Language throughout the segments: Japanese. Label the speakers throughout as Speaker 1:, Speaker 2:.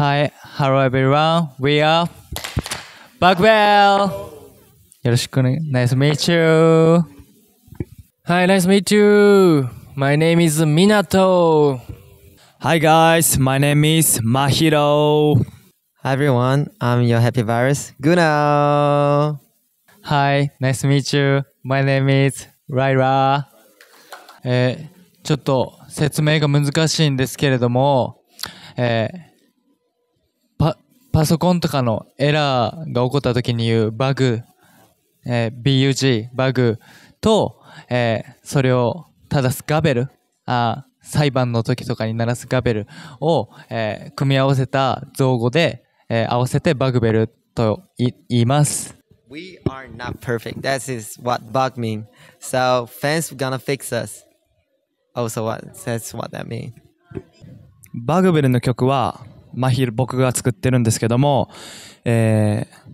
Speaker 1: Hi, hello everyone. We are Bugbell. よろしくね。Nice to meet you. Hi, nice to meet you.
Speaker 2: My name is Minato. Hi guys, my name is Mahiro. Hi everyone, I'm your happy virus, Guna.
Speaker 1: Hi, nice to meet you. My name is Ryra. えー、ちょっと説明が難しいんですけれども、えーパソコンとかのエラーが起こった時に言うバグ、えー、bug、バグと、えー、それを正すガベル、あ裁判の時とかに鳴らすガベルを、えー、組み合わせた造語で、えー、合わせてバグベルと言います。
Speaker 3: We are not perfect. That is what bug mean. So s fans gonna fix us. Also what that's what that mean. s
Speaker 2: バグベルの曲はマヒ僕が作ってるんですけども、えー、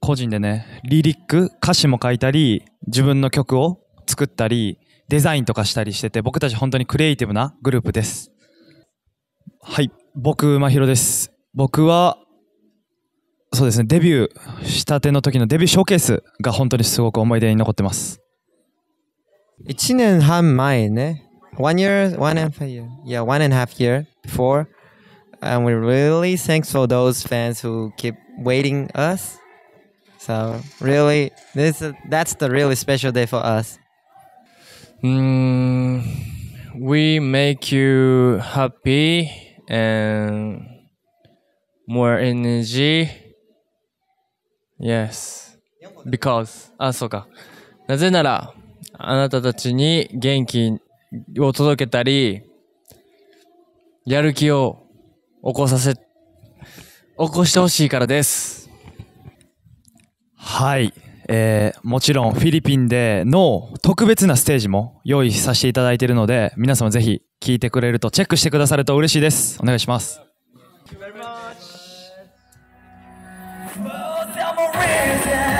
Speaker 2: 個人でね、リリック、歌詞も書いたり、自分の曲を作ったり、デザインとかしたりしてて、僕たち本当にクリエイティブなグループです。はい、僕、まひろです。僕は、そうですね、デビューしたての時のデビューショーケース
Speaker 3: が本当にすごく思い出に残ってます。1年半前ね、1 year, 1 and year, yeah, 1 and a half year before and we're really thanks for those fans who keep waiting us. So really, this that's the really special day for us. Mm,
Speaker 4: we make you happy and more energy. Yes. Because, あ、そうか。なぜなら、あなたたちに元気を届けたり、やる気を ah, 起こさせ、起
Speaker 2: こしてほしいからです。はい。えー、もちろんフィリピンでの特別なステージも用意させていただいているので、皆様ぜひ聞いてくれるとチェックしてくださると嬉しいです。お願いします。Thank you very much.